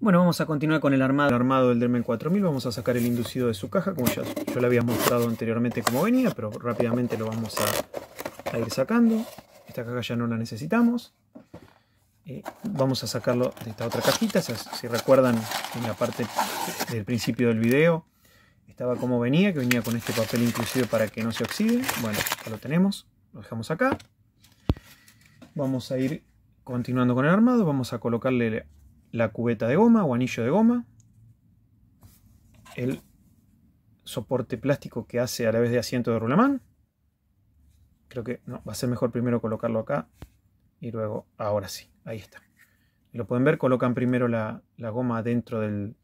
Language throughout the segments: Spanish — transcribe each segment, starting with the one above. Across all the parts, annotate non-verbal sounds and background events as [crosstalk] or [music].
Bueno, vamos a continuar con el armado. armado del Dermen 4000, vamos a sacar el inducido de su caja, como ya yo le había mostrado anteriormente como venía, pero rápidamente lo vamos a, ir sacando. Esta caja ya no la necesitamos. Eh, vamos a sacarlo de esta otra cajita, si, recuerdan en la parte del principio del video, estaba como venía, que venía con este papel inclusivo para que no se oxide. Bueno, ya lo tenemos, lo dejamos acá. Vamos a ir continuando con el armado, vamos a colocarle la cubeta de goma o anillo de goma, el soporte plástico que hace a la vez de asiento de rulamán. Creo que no, va a ser mejor primero colocarlo acá y luego, ahora sí, ahí está. Lo pueden ver, colocan primero la, goma dentro del,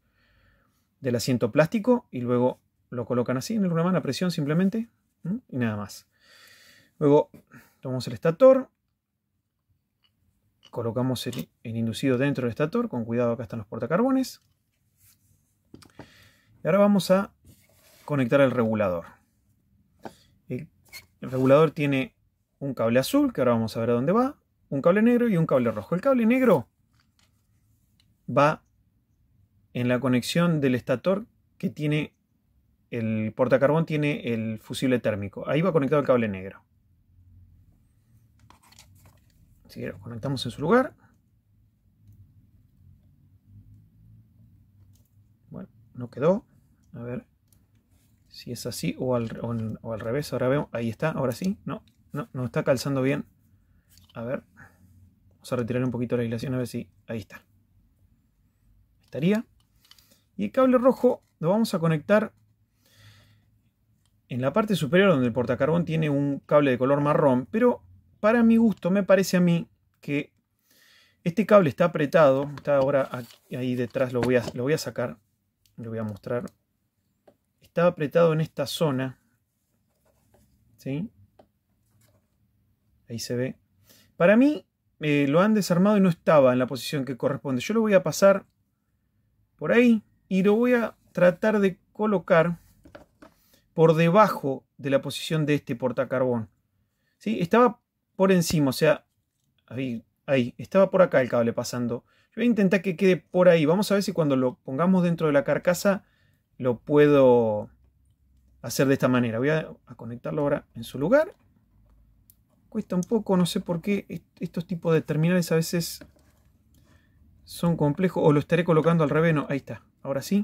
del, asiento plástico y luego lo colocan así en el rulamán a presión simplemente y nada más. Luego tomamos el estator, Colocamos el, inducido dentro del estator, con cuidado acá están los portacarbones. Y ahora vamos a conectar el regulador. El, el regulador tiene un cable azul, que ahora vamos a ver a dónde va, un cable negro y un cable rojo. El cable negro va en la conexión del estator que tiene el portacarbón, tiene el fusible térmico. Ahí va conectado el cable negro si conectamos en su lugar. Bueno, no quedó. A ver si es así o al, o al revés. Ahora veo. Ahí está, ahora sí. No, no, no está calzando bien. A ver. Vamos a retirar un poquito la aislación a ver si. Ahí está. Estaría. Y el cable rojo lo vamos a conectar en la parte superior donde el portacarbón tiene un cable de color marrón, pero para mi gusto, me parece a mí que este cable está apretado. Está ahora ahí detrás, lo voy, a, sacar. Lo voy a mostrar. Está apretado en esta zona. ¿Sí? Ahí se ve. Para mí, eh, lo han desarmado y no estaba en la posición que corresponde. Yo lo voy a pasar por ahí y lo voy a tratar de colocar por debajo de la posición de este portacarbón. ¿Sí? Estaba por encima, o sea, ahí, ahí, estaba por acá el cable pasando. Yo voy a intentar que quede por ahí. Vamos a ver si cuando lo pongamos dentro de la carcasa lo puedo hacer de esta manera. Voy a, a conectarlo ahora en su lugar. Cuesta un poco, no sé por qué estos tipos de terminales a veces son complejos. O lo estaré colocando al revés, no, ahí está. Ahora sí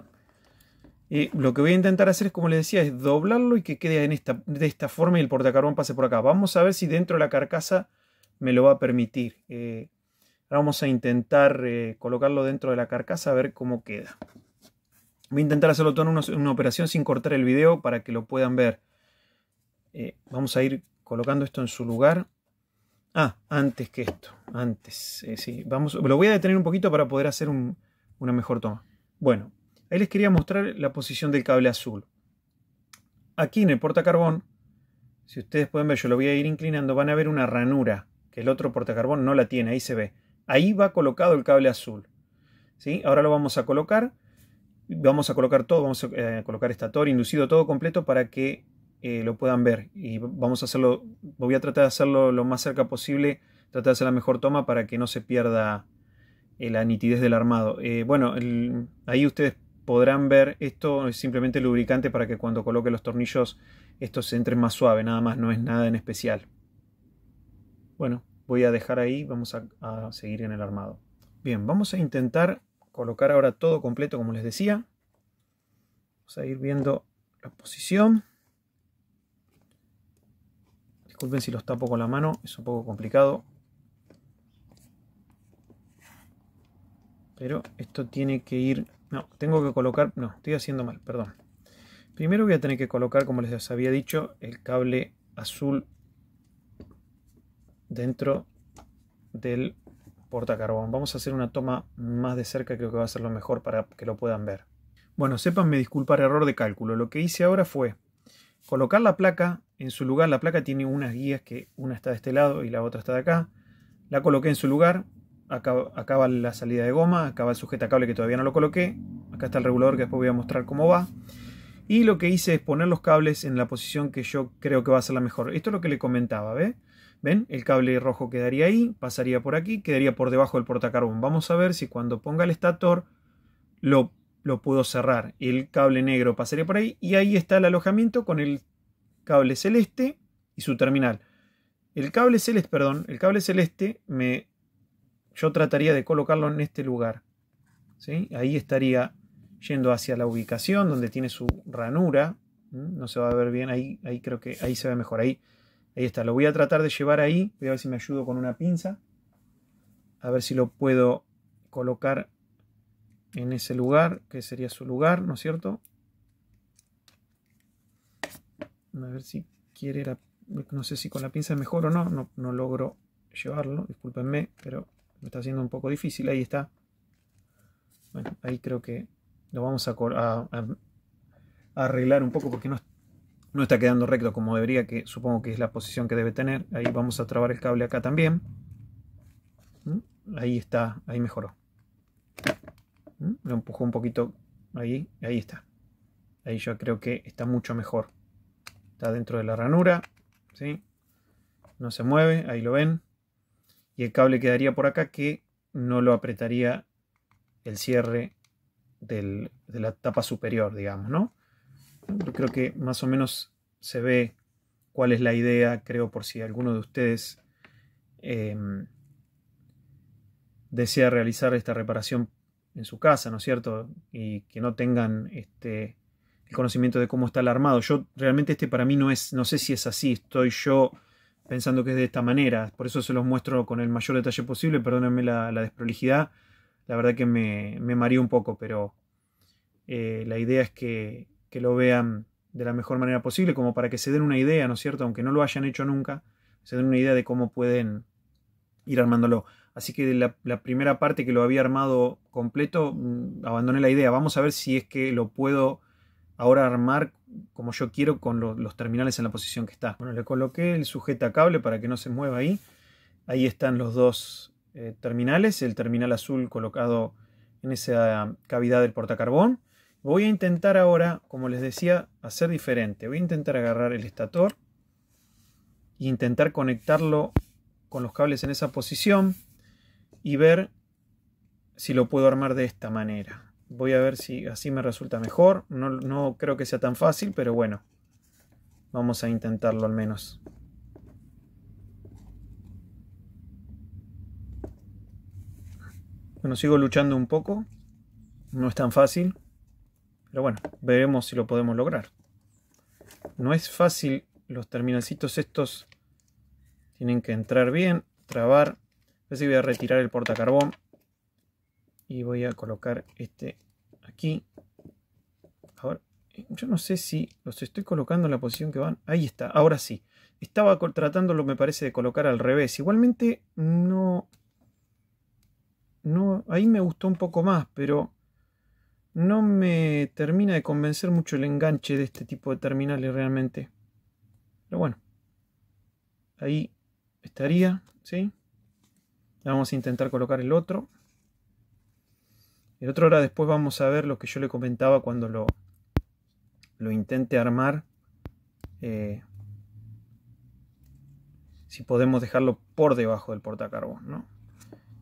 lo que voy a intentar hacer es, como les decía, es doblarlo y que quede en esta, de esta forma y el portacarbón pase por acá. Vamos a ver si dentro de la carcasa me lo va a permitir. Eh, vamos a intentar eh, colocarlo dentro de la carcasa a ver cómo queda. Voy a intentar hacerlo todo en una, operación sin cortar el video para que lo puedan ver. Eh, vamos a ir colocando esto en su lugar. Ah, antes que esto, antes. sí, vamos, lo voy a detener un poquito para poder hacer una mejor toma. Bueno, Ahí les quería mostrar la posición del cable azul. Aquí en el portacarbón, si ustedes pueden ver, yo lo voy a ir inclinando, van a ver una ranura que el otro portacarbón no la tiene, ahí se ve. Ahí va colocado el cable azul. ¿sí? Ahora lo vamos a colocar. Vamos a colocar todo, vamos a eh, colocar estator, inducido, todo completo para que eh, lo puedan ver. Y vamos a hacerlo, voy a tratar de hacerlo lo más cerca posible, tratar de hacer la mejor toma para que no se pierda eh, la nitidez del armado. bueno, ahí ustedes podrán ver, esto es simplemente lubricante para que cuando coloque los tornillos se entre más suave, nada más, no es nada en especial. Bueno, voy a dejar ahí, vamos a, seguir en el armado. Bien, vamos a intentar colocar ahora todo completo como les decía. Vamos a ir viendo la posición. Disculpen si los tapo con la mano, es un poco complicado. Pero esto tiene que ir no, tengo que colocar... No, estoy haciendo mal, perdón. Primero voy a tener que colocar, como les había dicho, el cable azul dentro del portacarbón. Vamos a hacer una toma más de cerca, creo que va a ser lo mejor para que lo puedan ver. Bueno, me disculpar error de cálculo. Lo que hice ahora fue colocar la placa en su lugar. La placa tiene unas guías que una está de este lado y la otra está de acá. La coloqué en su lugar, acá, la salida de goma, acaba el el cable que todavía no lo coloqué, acá está el regulador que después voy a mostrar cómo va. Y lo que hice es poner los cables en la posición que yo creo que va a ser la mejor. Esto es lo que le comentaba, ¿ve? ¿Ven? El cable rojo quedaría ahí, pasaría por aquí, quedaría por debajo del portacarbón. Vamos a ver si cuando ponga el estator lo, lo puedo cerrar. El cable negro pasaría por ahí y ahí está el alojamiento con el cable celeste y su terminal. El cable celeste, perdón, el cable celeste me yo trataría de colocarlo en este lugar. ¿sí? Ahí estaría yendo hacia la ubicación donde tiene su ranura. No se va a ver bien ahí, ahí creo que ahí se ve mejor. Ahí, ahí está, lo voy a tratar de llevar ahí. Voy a ver si me ayudo con una pinza. A ver si lo puedo colocar en ese lugar, que sería su lugar, ¿no es cierto? A ver si quiere No sé si con la pinza es mejor o no, no, no logro llevarlo, discúlpenme, pero está haciendo un poco difícil. Ahí está. Bueno, ahí creo que lo vamos a, arreglar un poco porque no, no, está quedando recto como debería, que supongo que es la posición que debe tener. Ahí vamos a trabar el cable acá también. ¿Mm? Ahí está, ahí mejoró. ¿Mm? Lo empujó un poquito ahí, ahí está. Ahí yo creo que está mucho mejor. Está dentro de la ranura, ¿sí? No se mueve, ahí lo ven y el cable quedaría por acá que no lo apretaría el cierre de la tapa superior, digamos, ¿no? Yo creo que más o menos se ve cuál es la idea, creo, por si alguno de ustedes em, desea realizar esta reparación en su casa, ¿no es cierto? Y que no tengan este, el conocimiento de cómo está el armado. Yo realmente este para mí no es, no sé si es así, estoy yo pensando que es de esta manera. Por eso se los muestro con el mayor detalle posible. Perdónenme la, desprolijidad. La verdad que me, me un poco, pero eh, la idea es que, que, lo vean de la mejor manera posible, como para que se den una idea, ¿no es cierto? Aunque no lo hayan hecho nunca, se den una idea de cómo pueden ir armándolo. Así que la primera parte que lo había armado completo, mm, abandoné la idea. Vamos a ver si es que lo puedo ahora armar como yo quiero con los terminales en la posición que está. Bueno, le coloqué el sujeta cable para que no se mueva ahí. Ahí están los dos eh, terminales, el terminal azul colocado en esa cavidad del portacarbón. Voy a intentar ahora, como les decía, hacer diferente. Voy a intentar agarrar el estator e intentar conectarlo con los cables en esa posición y ver si lo puedo armar de esta manera. Voy a ver si así me resulta mejor. No, creo que sea tan fácil, pero bueno. Vamos a intentarlo al menos. Bueno, sigo luchando un poco. No es tan fácil. Pero bueno, veremos si lo podemos lograr. No es fácil. Los terminalcitos estos tienen que entrar bien, trabar. si voy a retirar el portacarbón y voy a colocar este aquí ahora yo no sé si los estoy colocando en la posición que van ahí está ahora sí estaba tratándolo me parece de colocar al revés igualmente no no ahí me gustó un poco más pero no me termina de convencer mucho el enganche de este tipo de terminales realmente pero bueno ahí estaría sí vamos a intentar colocar el otro en otra hora después vamos a ver lo que yo le comentaba cuando lo, lo intente armar. Eh, si podemos dejarlo por debajo del portacarbón, ¿no?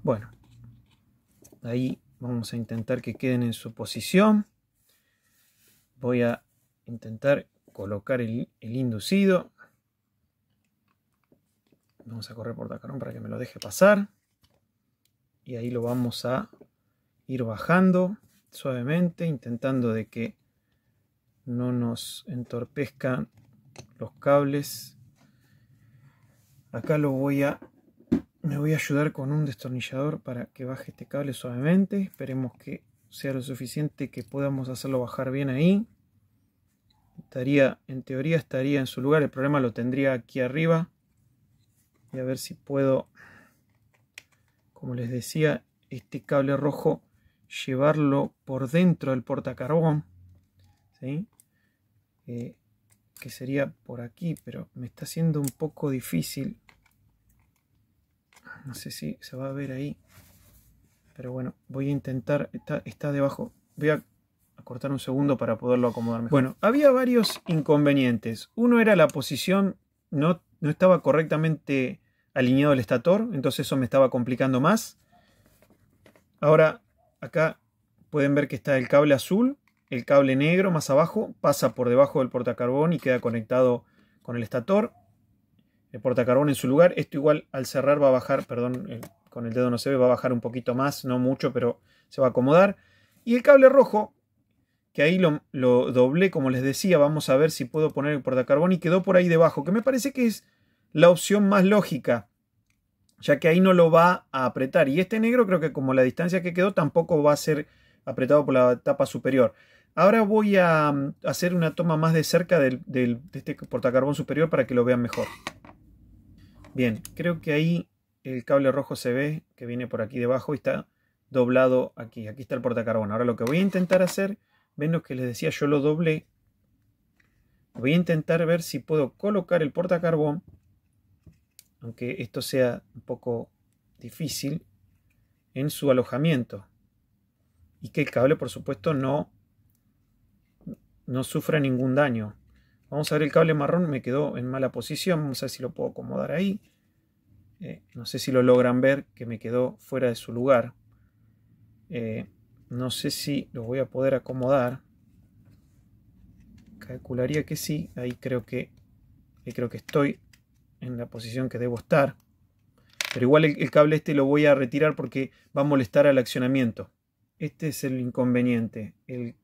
Bueno, ahí vamos a intentar que queden en su posición. Voy a intentar colocar el, inducido. Vamos a correr portacarbón para que me lo deje pasar. Y ahí lo vamos a ir bajando suavemente, intentando de que no nos entorpezcan los cables. Acá lo voy a me voy a ayudar con un destornillador para que baje este cable suavemente. Esperemos que sea lo suficiente que podamos hacerlo bajar bien ahí. Estaría, en teoría estaría en su lugar. El problema lo tendría aquí arriba. Y a ver si puedo, como les decía, este cable rojo llevarlo por dentro del portacarbón, ¿sí? Eh, que sería por aquí, pero me está siendo un poco difícil. No sé si se va a ver ahí, pero bueno, voy a intentar, está, debajo, voy a cortar un segundo para poderlo acomodar Bueno, había varios inconvenientes. Uno era la posición, no, no estaba correctamente alineado el estator, entonces eso me estaba complicando más. Ahora, Acá pueden ver que está el cable azul, el cable negro más abajo, pasa por debajo del portacarbón y queda conectado con el estator. El portacarbón en su lugar, esto igual al cerrar va a bajar, perdón, con el dedo no se ve, va a bajar un poquito más, no mucho, pero se va a acomodar. Y el cable rojo, que ahí lo, doblé, como les decía, vamos a ver si puedo poner el portacarbón y quedó por ahí debajo, que me parece que es la opción más lógica ya que ahí no lo va a apretar. Y este negro creo que como la distancia que quedó tampoco va a ser apretado por la tapa superior. Ahora voy a mm, hacer una toma más de cerca del, de este portacarbón superior para que lo vean mejor. Bien, creo que ahí el cable rojo se ve que viene por aquí debajo y está doblado aquí. Aquí está el portacarbón. Ahora lo que voy a intentar hacer, ven lo que les decía, yo lo doblé. Voy a intentar ver si puedo colocar el portacarbón aunque esto sea un poco difícil, en su alojamiento. Y que el cable, por supuesto, no, no sufra ningún daño. Vamos a ver el cable marrón, me quedó en mala posición, vamos a ver si lo puedo acomodar ahí. Eh, no sé si lo logran ver, que me quedó fuera de su lugar. Eh, no sé si lo voy a poder acomodar. Calcularía que sí, ahí creo que, ahí creo que estoy en la posición que debo estar. Pero igual el, cable este lo voy a retirar porque va a molestar al accionamiento. Este es el inconveniente. El,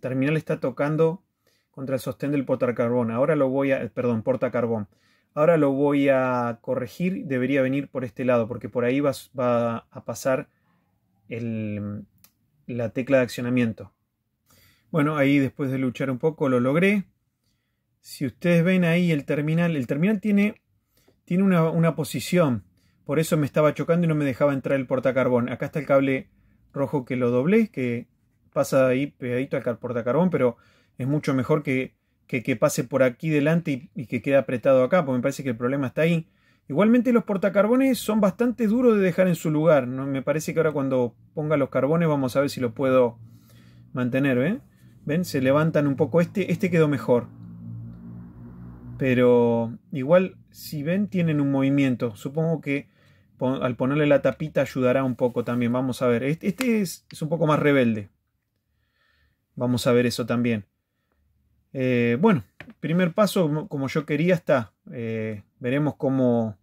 terminal está tocando contra el sostén del carbón. Ahora lo voy a... Perdón, carbón. Ahora lo voy a corregir. Debería venir por este lado porque por ahí va, va a pasar la tecla de accionamiento. Bueno, ahí después de luchar un poco lo logré si ustedes ven ahí el terminal, el terminal tiene, tiene una, una posición. Por eso me estaba chocando y no me dejaba entrar el portacarbón. Acá está el cable rojo que lo doblé, que pasa ahí pegadito al portacarbón, pero es mucho mejor que, que, pase por aquí delante y, que quede apretado acá, porque me parece que el problema está ahí. Igualmente los portacarbones son bastante duros de dejar en su lugar. ¿no? Me parece que ahora cuando ponga los carbones vamos a ver si lo puedo mantener. ¿eh? ¿Ven? Se levantan un poco. Este, este quedó mejor. Pero igual, si ven, tienen un movimiento. Supongo que al ponerle la tapita ayudará un poco también. Vamos a ver. Este, es, un poco más rebelde. Vamos a ver eso también. Eh, bueno, primer paso, como yo quería, está. Eh, veremos cómo,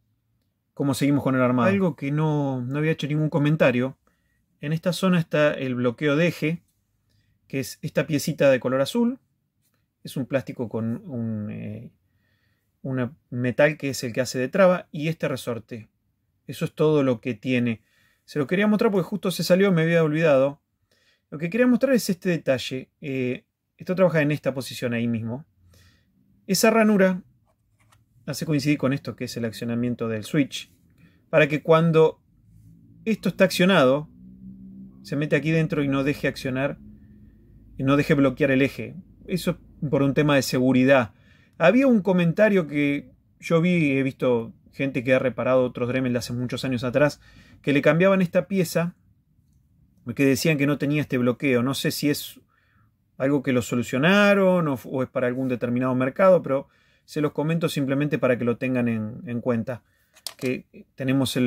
cómo seguimos con el armado. Algo que no, no había hecho ningún comentario. En esta zona está el bloqueo de eje, que es esta piecita de color azul. Es un plástico con un eh, un metal que es el que hace de traba y este resorte. Eso es todo lo que tiene. Se lo quería mostrar porque justo se salió, me había olvidado. Lo que quería mostrar es este detalle. Eh, esto trabaja en esta posición ahí mismo. Esa ranura hace coincidir con esto que es el accionamiento del switch. Para que cuando esto está accionado, se mete aquí dentro y no deje accionar, y no deje bloquear el eje. Eso por un tema de seguridad había un comentario que yo vi, he visto gente que ha reparado otros Dremel de hace muchos años atrás, que le cambiaban esta pieza, que decían que no tenía este bloqueo. No sé si es algo que lo solucionaron o, es para algún determinado mercado, pero se los comento simplemente para que lo tengan en, cuenta. Que tenemos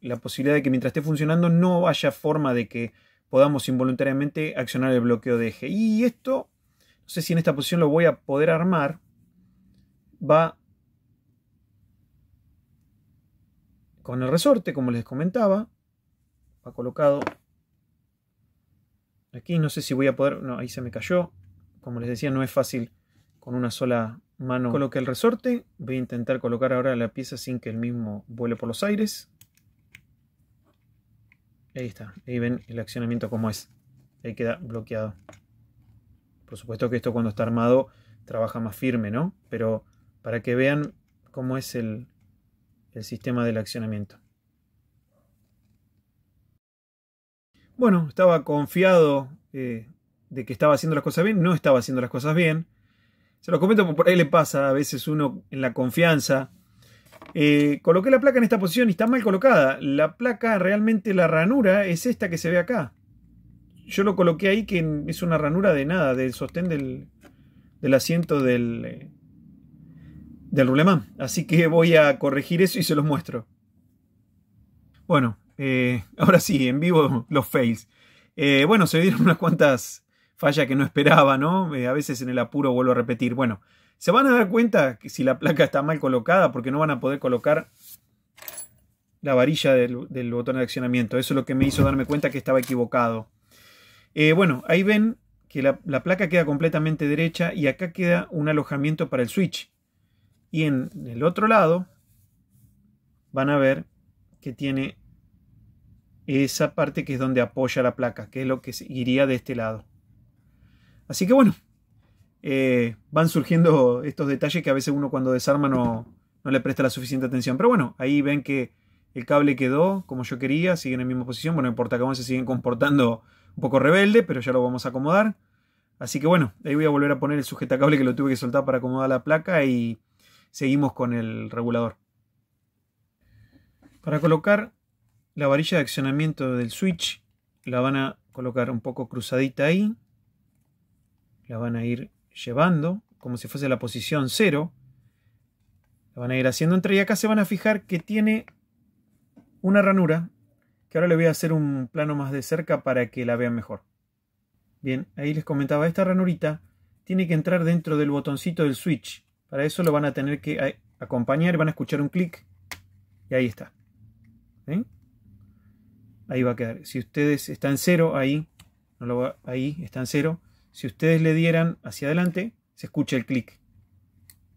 la posibilidad de que mientras esté funcionando no haya forma de que podamos involuntariamente accionar el bloqueo de eje. Y esto, no sé si en esta posición lo voy a poder armar, va con el resorte, como les comentaba, va colocado aquí, no sé si voy a poder, no, ahí se me cayó, como les decía, no es fácil con una sola mano. Coloqué el resorte, voy a intentar colocar ahora la pieza sin que el mismo vuele por los aires. Ahí está, ahí ven el accionamiento como es, ahí queda bloqueado. Por supuesto que esto cuando está armado trabaja más firme, ¿no? Pero para que vean cómo es el, sistema del accionamiento. Bueno, estaba confiado eh, de que estaba haciendo las cosas bien, no estaba haciendo las cosas bien. Se lo comento porque por ahí le pasa a veces uno en la confianza. Eh, coloqué la placa en esta posición y está mal colocada. La placa realmente, la ranura es esta que se ve acá. Yo lo coloqué ahí que es una ranura de nada, del sostén del, del asiento del, eh, del rulemán. Así que voy a corregir eso y se los muestro. Bueno, eh, [laughs] ahora sí, en vivo los fails. Eh, bueno, se dieron [laughs] unas cuantas fallas que no esperaba, ¿no? Eh, a veces en el apuro vuelvo a repetir. Bueno, se van a dar cuenta que si la placa está mal colocada, porque no van a poder colocar la varilla del, botón de accionamiento. Eso es lo que me hizo darme cuenta que estaba equivocado. bueno, ahí ven que la placa queda completamente derecha y acá queda un alojamiento para el switch. Y en el otro lado van a ver que tiene esa parte que es donde apoya la placa, que es lo que iría de este lado. Así que bueno, eh, van surgiendo estos detalles que a veces uno cuando desarma no, no le presta la suficiente atención. Pero bueno, ahí ven que el cable quedó como yo quería, sigue en la misma posición. Bueno, el importa, se siguen comportando un poco rebelde, pero ya lo vamos a acomodar. Así que bueno, ahí voy a volver a poner el sujetacable que lo tuve que soltar para acomodar la placa y seguimos con el regulador. Para colocar la varilla de accionamiento del switch, la van a colocar un poco cruzadita ahí. La van a ir llevando como si fuese la posición 0. La van a ir haciendo entre y acá se van a fijar que tiene una ranura que ahora le voy a hacer un plano más de cerca para que la vean mejor. Bien, ahí les comentaba, esta ranurita tiene que entrar dentro del botoncito del switch. Para eso lo van a tener que eh, acompañar, van a escuchar un clic y ahí está. ¿Eh? Ahí va a quedar. Si ustedes están cero, ahí, no lo va, ahí están cero. Si ustedes le dieran hacia adelante, se escucha el clic.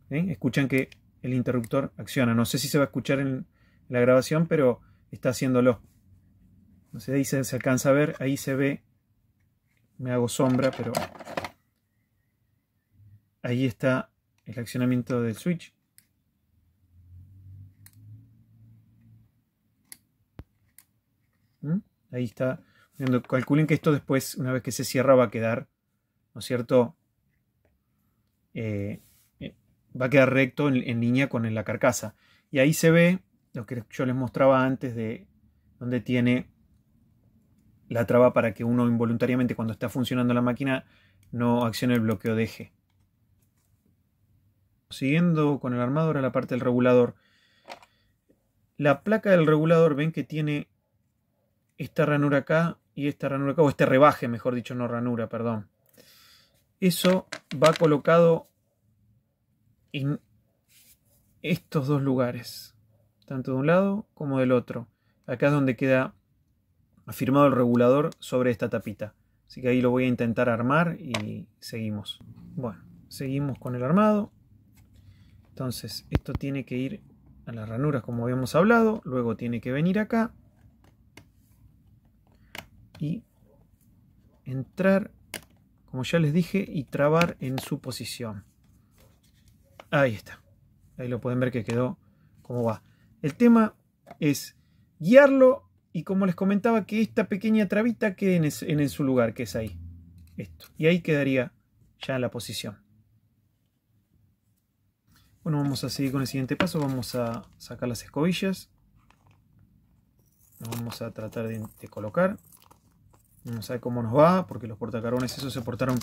¿Eh? Escuchan que el interruptor acciona. No sé si se va a escuchar en la grabación, pero está haciéndolo. No sé, ahí se alcanza a ver, ahí se ve. Me hago sombra, pero ahí está el accionamiento del switch. ¿Mm? Ahí está. Calculen que esto después, una vez que se cierra, va a quedar, ¿no es cierto? Eh, eh, va a quedar recto en, en, línea con la carcasa. Y ahí se ve lo que yo les mostraba antes de donde tiene la traba para que uno involuntariamente cuando está funcionando la máquina no accione el bloqueo de eje. Siguiendo con el armado, a la parte del regulador. La placa del regulador, ven que tiene esta ranura acá y esta ranura acá, o este rebaje, mejor dicho, no ranura, perdón. Eso va colocado en estos dos lugares, tanto de un lado como del otro. Acá es donde queda afirmado el regulador sobre esta tapita. Así que ahí lo voy a intentar armar y seguimos. Bueno, seguimos con el armado. Entonces, esto tiene que ir a las ranuras como habíamos hablado, luego tiene que venir acá y entrar, como ya les dije, y trabar en su posición. Ahí está. Ahí lo pueden ver que quedó como va. El tema es guiarlo y como les comentaba que esta pequeña trabita quede en, su lugar, que es ahí. Esto. Y ahí quedaría ya la posición. Bueno, vamos a seguir con el siguiente paso. Vamos a sacar las escobillas. vamos a tratar de, colocar. No a cómo nos va, porque los portacarbones esos se portaron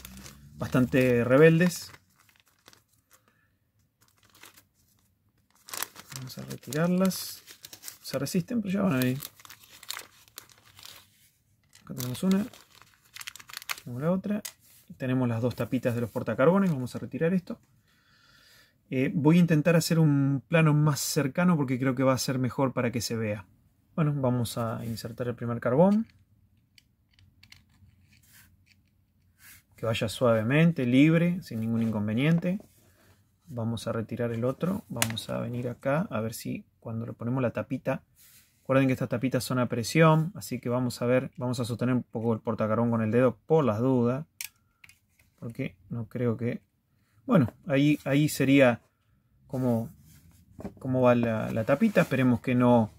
bastante rebeldes. Vamos a retirarlas. Se resisten, pero ya van ahí. Acá tenemos una. Tenemos la otra. Tenemos las dos tapitas de los portacarbones. Vamos a retirar esto. Eh, voy a intentar hacer un plano más cercano porque creo que va a ser mejor para que se vea. Bueno, vamos a insertar el primer carbón. Que vaya suavemente, libre, sin ningún inconveniente. Vamos a retirar el otro. Vamos a venir acá a ver si cuando le ponemos la tapita. Recuerden que estas tapitas son a presión, así que vamos a ver, vamos a sostener un poco el portacarbón con el dedo por las dudas. Porque no creo que bueno, ahí, ahí sería como, va la, tapita. Esperemos que no,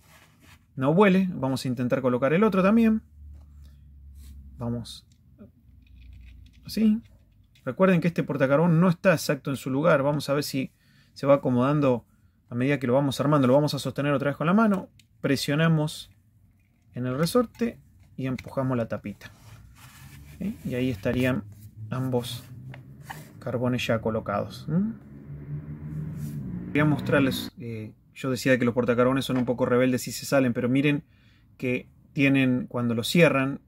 no vuele. Vamos a intentar colocar el otro también. Vamos. Así. Recuerden que este portacarbón no está exacto en su lugar. Vamos a ver si se va acomodando a medida que lo vamos armando. Lo vamos a sostener otra vez con la mano. Presionamos en el resorte y empujamos la tapita. Y ahí estarían ambos carbones ya colocados. Voy a mostrarles, eh, yo decía que los portacarbones son un poco rebeldes si se salen, pero miren que tienen, cuando lo cierran,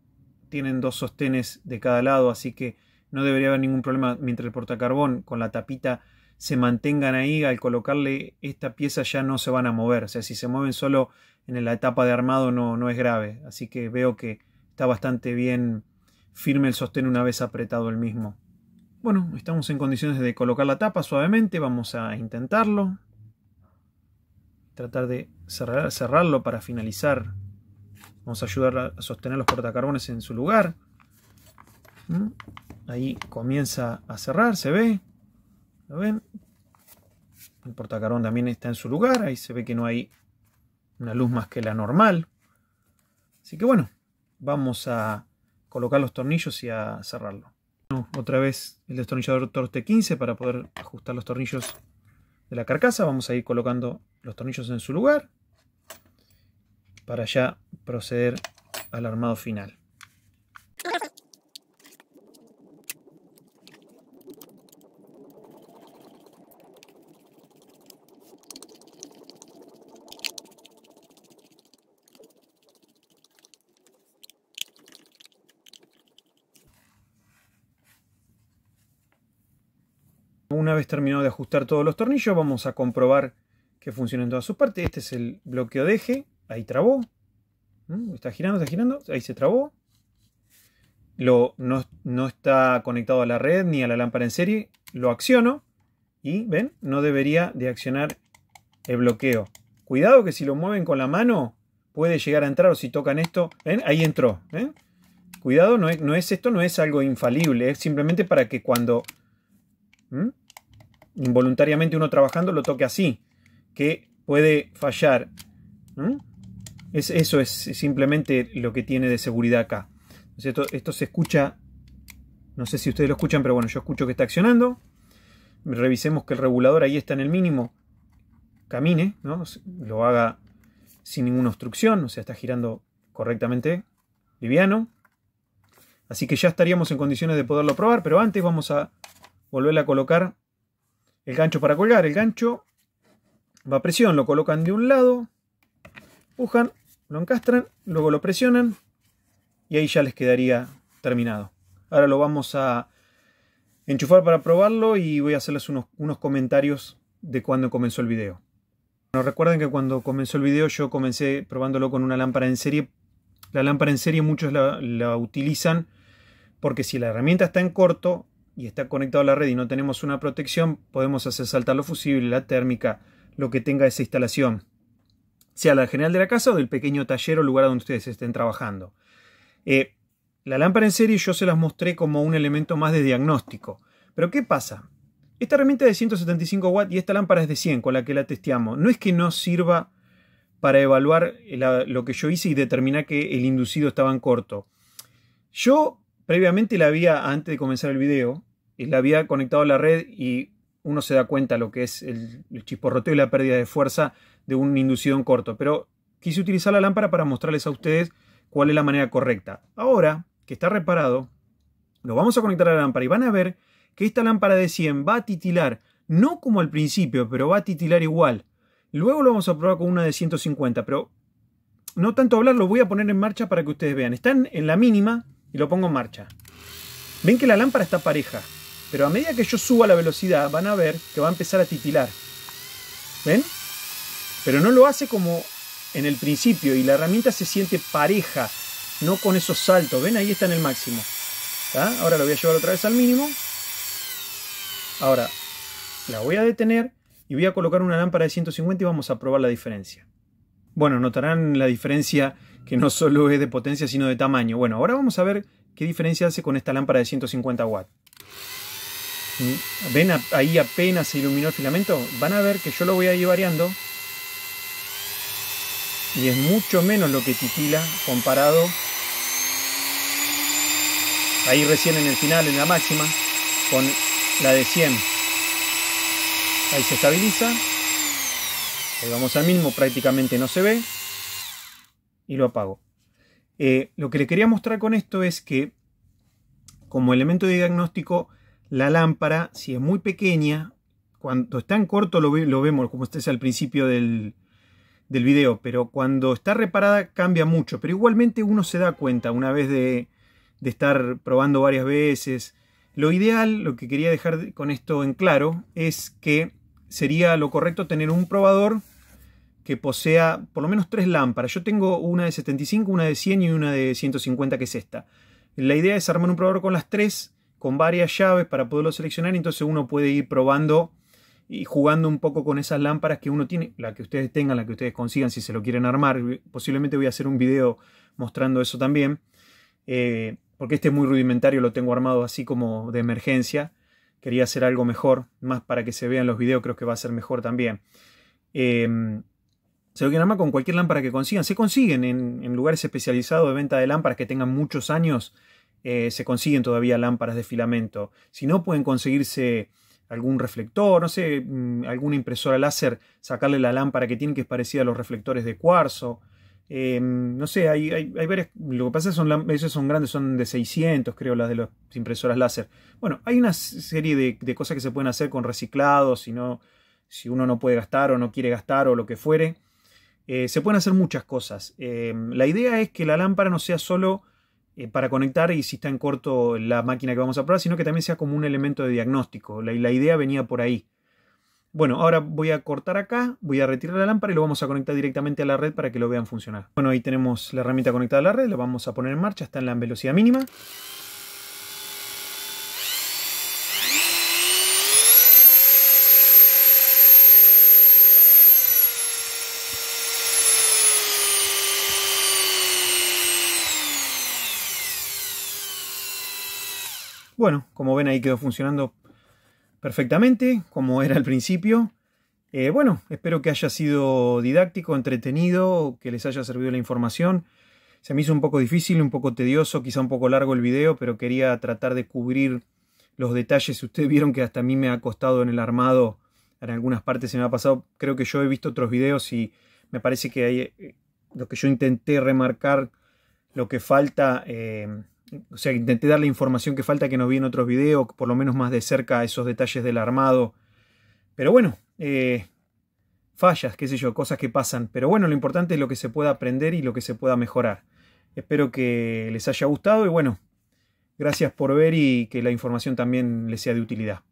tienen dos sostenes de cada lado, así que no debería haber ningún problema mientras el portacarbón con la tapita se mantengan ahí, al colocarle esta pieza ya no se van a mover, o sea, si se mueven solo en la etapa de armado no, no es grave, así que veo que está bastante bien firme el sostén una vez apretado el mismo. Bueno, estamos en condiciones de colocar la tapa suavemente, vamos a intentarlo. Tratar de cerrar, cerrarlo para finalizar. Vamos a ayudar a sostener los portacarbones en su lugar. ¿Mm? Ahí comienza a cerrar, se ve. ¿Lo ven? El portacarbón también está en su lugar, ahí se ve que no hay una luz más que la normal. Así que bueno, vamos a colocar los tornillos y a cerrarlo otra vez el destornillador torte 15 para poder ajustar los tornillos de la carcasa. Vamos a ir colocando los tornillos en su lugar para ya proceder al armado final. vez terminado de ajustar todos los tornillos, vamos a comprobar que funcionen todas su parte. Este es el bloqueo de eje. Ahí trabó. Mm, está girando, está girando. Ahí se trabó. Lo, no, está conectado a la red ni a la lámpara en serie. Lo acciono. Y ven, no debería de accionar el bloqueo. Cuidado que si lo mueven con la mano puede llegar a entrar o si tocan esto. ¿ven? Ahí entró. Cuidado, no es, esto no es algo infalible. Es simplemente para que cuando involuntariamente uno trabajando lo toque así, que puede fallar. eso es simplemente lo que tiene de seguridad acá. Esto, se escucha, no sé si ustedes lo escuchan, pero bueno, yo escucho que está accionando. Revisemos que el regulador ahí está en el mínimo, camine, ¿no? lo haga sin ninguna obstrucción, o sea, está girando correctamente, liviano. Así que ya estaríamos en condiciones de poderlo probar, pero antes vamos a volver a colocar el gancho para colgar, el gancho va a presión, lo colocan de un lado, pujan, lo encastran, luego lo presionan y ahí ya les quedaría terminado. Ahora lo vamos a enchufar para probarlo y voy a hacerles unos, comentarios de cuando comenzó el video. No recuerden que cuando comenzó el video yo comencé probándolo con una lámpara en serie. La lámpara en serie muchos la utilizan porque si la herramienta está en corto, y está conectado a la red y no tenemos una protección, podemos hacer saltar los fusibles, la térmica, lo que tenga esa instalación, sea la general de la casa o del pequeño taller o lugar donde ustedes estén trabajando. Eh, la lámpara en serie yo se las mostré como un elemento más de diagnóstico. Pero ¿qué pasa? Esta herramienta es de 175 watts y esta lámpara es de 100 con la que la testeamos. No es que no sirva para evaluar lo que yo hice y determinar que el inducido estaba en corto. Yo previamente la había, antes de comenzar el video, la había conectado a la red y uno se da cuenta lo que es el, chisporroteo y la pérdida de fuerza de un inducido corto. Pero quise utilizar la lámpara para mostrarles a ustedes cuál es la manera correcta. Ahora que está reparado, lo vamos a conectar a la lámpara y van a ver que esta lámpara de 100 va a titilar, no como al principio, pero va a titilar igual. Luego lo vamos a probar con una de 150, pero no tanto hablar, lo voy a poner en marcha para que ustedes vean. Están en la mínima y lo pongo en marcha. Ven que la lámpara está pareja. Pero a medida que yo suba la velocidad, van a ver que va a empezar a titilar. ¿Ven? Pero no lo hace como en el principio y la herramienta se siente pareja, no con esos saltos. ¿Ven? Ahí está en el máximo. Ahora lo voy a llevar otra vez al mínimo. Ahora, la voy a detener y voy a colocar una lámpara de 150 y vamos a probar la diferencia. Bueno, notarán la diferencia que no solo es de potencia, sino de tamaño. Bueno, ahora vamos a ver qué diferencia hace con esta lámpara de 150 watts ven ahí apenas se iluminó el filamento, van a ver que yo lo voy a ir variando y es mucho menos lo que titila comparado ahí recién en el final, en la máxima, con la de 100. Ahí se estabiliza, ahí vamos al mismo, prácticamente no se ve y lo apago. Eh, lo que le quería mostrar con esto es que como elemento de diagnóstico la lámpara, si es muy pequeña, cuando está en corto lo, vemos, como este al principio del, del video, pero cuando está reparada cambia mucho. Pero igualmente uno se da cuenta una vez de, de estar probando varias veces. Lo ideal, lo que quería dejar con esto en claro, es que sería lo correcto tener un probador que posea por lo menos tres lámparas. Yo tengo una de 75, una de 100 y una de 150, que es esta. La idea es armar un probador con las tres con varias llaves para poderlo seleccionar. Entonces uno puede ir probando y jugando un poco con esas lámparas que uno tiene, la que ustedes tengan, la que ustedes consigan, si se lo quieren armar. Posiblemente voy a hacer un video mostrando eso también, eh, porque este es muy rudimentario, lo tengo armado así como de emergencia. Quería hacer algo mejor, más para que se vean los videos, creo que va a ser mejor también. Em, se lo quieren armar con cualquier lámpara que consigan. Se consiguen en lugares especializados de venta de lámparas que tengan muchos años eh, se consiguen todavía lámparas de filamento. Si no, pueden conseguirse algún reflector, no sé, mm, alguna impresora láser, sacarle la lámpara que tiene que es parecida a los reflectores de cuarzo. Eh, no sé, hay, varias. Lo que pasa es que son grandes, son de 600, creo, las de las impresoras láser. Bueno, hay una serie de, cosas que se pueden hacer con reciclados, si, no, si uno no puede gastar o no quiere gastar o lo que fuere. Eh, se pueden hacer muchas cosas. la idea es que la lámpara no sea solo eh, para conectar y si está en corto la máquina que vamos a probar, sino que también sea como un elemento de diagnóstico. La, la idea venía por ahí. Bueno, ahora voy a cortar acá, voy a retirar la lámpara y lo vamos a conectar directamente a la red para que lo vean funcionar. Bueno, ahí tenemos la herramienta conectada a la red, la vamos a poner en marcha, está en la velocidad mínima. Bueno, como ven ahí quedó funcionando perfectamente, como era al principio. Eh, bueno, espero que haya sido didáctico, entretenido, que les haya servido la información. Se me hizo un poco difícil, un poco tedioso, quizá un poco largo el video, pero quería tratar de cubrir los detalles. Ustedes vieron que hasta a mí me ha costado en el armado, en algunas partes se me ha pasado. Creo que yo he visto otros videos y me parece que hay, eh, lo que yo intenté remarcar, lo que falta... Eh, o sea, intenté dar la información que falta que no vi en otros videos, por lo menos más de cerca esos detalles del armado. Pero bueno, eh, fallas, qué sé yo, cosas que pasan. Pero bueno, lo importante es lo que se pueda aprender y lo que se pueda mejorar. Espero que les haya gustado y bueno, gracias por ver y que la información también les sea de utilidad.